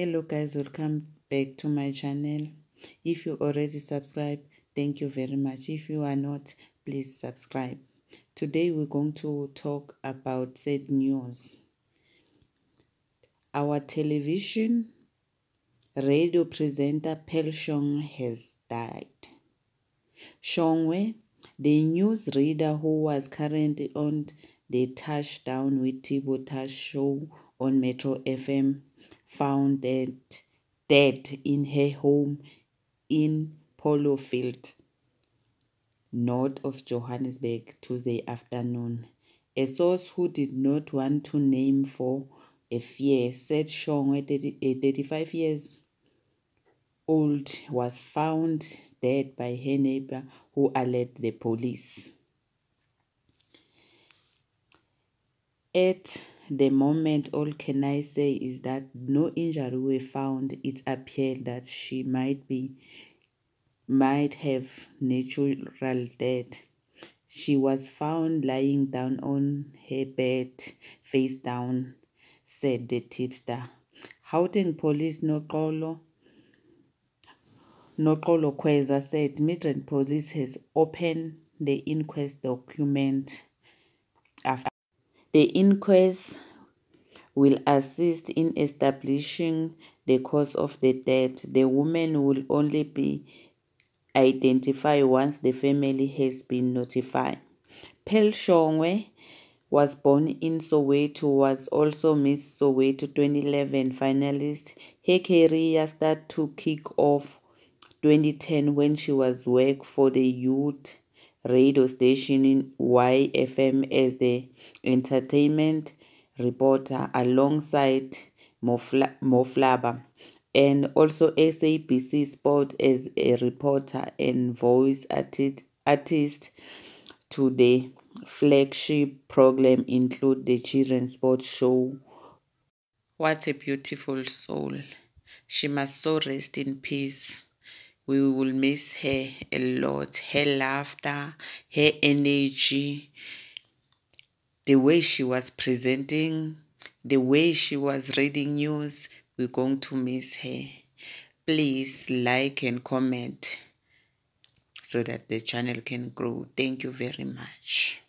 hello guys welcome back to my channel if you already subscribe thank you very much if you are not please subscribe today we're going to talk about sad news our television radio presenter Pel Shong has died Shongwe the news reader who was currently on the touchdown with Tibo Tash show on Metro FM found dead in her home in Polo Field, north of Johannesburg, Tuesday afternoon. A source who did not want to name for a fear said Shongwe, eh, 35 years old, was found dead by her neighbor who alerted the police. At the moment all can I say is that no injury were found. It appeared that she might be might have natural death. She was found lying down on her bed, face down, said the tipster. Houghton Police Noqolo Noqolo Kweza said Midrand Police has opened the inquest document the inquest will assist in establishing the cause of the death. The woman will only be identified once the family has been notified. Pelshongwe was born in Soweto, was also Miss Soweto 2011 finalist. Her career started to kick off 2010 when she was work for the youth radio station in YFM as the entertainment reporter alongside Mofla Moflaba and also SABC Sport as a reporter and voice artist, artist to the flagship program include the children's sports show What a Beautiful Soul. She must so rest in peace. We will miss her a lot. Her laughter, her energy, the way she was presenting, the way she was reading news. We're going to miss her. Please like and comment so that the channel can grow. Thank you very much.